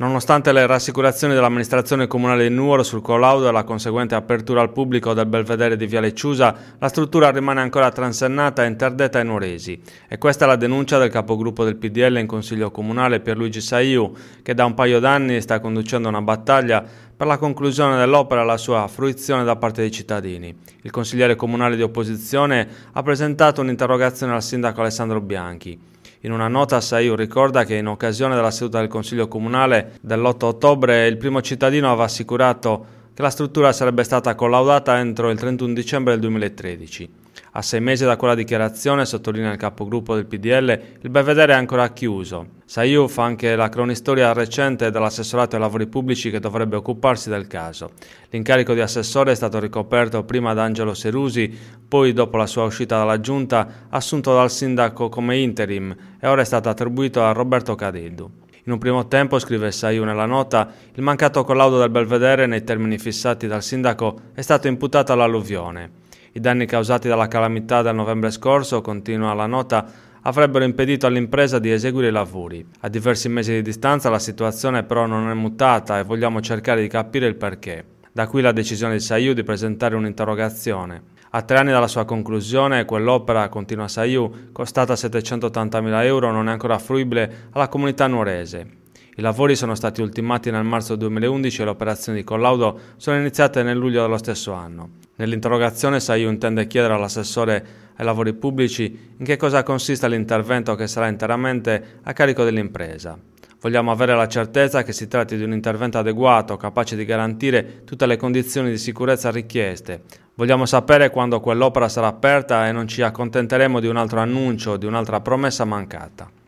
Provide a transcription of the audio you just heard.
Nonostante le rassicurazioni dell'amministrazione comunale di Nuoro sul collaudo e la conseguente apertura al pubblico del belvedere di Viale Ciusa, la struttura rimane ancora transennata e interdetta ai nuoresi. E questa è la denuncia del capogruppo del PDL in Consiglio Comunale Pierluigi Saiu, che da un paio d'anni sta conducendo una battaglia per la conclusione dell'opera e la sua fruizione da parte dei cittadini. Il consigliere comunale di opposizione ha presentato un'interrogazione al sindaco Alessandro Bianchi. In una nota Saiu ricorda che in occasione della seduta del Consiglio Comunale dell'8 ottobre il primo cittadino aveva assicurato che la struttura sarebbe stata collaudata entro il 31 dicembre del 2013. A sei mesi da quella dichiarazione, sottolinea il capogruppo del PDL, il Belvedere è ancora chiuso. Saiu fa anche la cronistoria recente dell'assessorato ai lavori pubblici che dovrebbe occuparsi del caso. L'incarico di assessore è stato ricoperto prima da Angelo Serusi, poi dopo la sua uscita dalla giunta assunto dal sindaco come interim e ora è stato attribuito a Roberto Cadedu. In un primo tempo, scrive Saiu nella nota, il mancato collaudo del Belvedere nei termini fissati dal sindaco è stato imputato all'alluvione. I danni causati dalla calamità del novembre scorso, continua la nota, avrebbero impedito all'impresa di eseguire i lavori. A diversi mesi di distanza la situazione però non è mutata e vogliamo cercare di capire il perché. Da qui la decisione di Saiu di presentare un'interrogazione. A tre anni dalla sua conclusione, quell'opera, continua Sayu, costata 780.000 euro, non è ancora fruibile alla comunità nuorese. I lavori sono stati ultimati nel marzo 2011 e le operazioni di collaudo sono iniziate nel luglio dello stesso anno. Nell'interrogazione Sayu intende chiedere all'assessore ai lavori pubblici in che cosa consista l'intervento che sarà interamente a carico dell'impresa. Vogliamo avere la certezza che si tratti di un intervento adeguato, capace di garantire tutte le condizioni di sicurezza richieste, Vogliamo sapere quando quell'opera sarà aperta e non ci accontenteremo di un altro annuncio, di un'altra promessa mancata.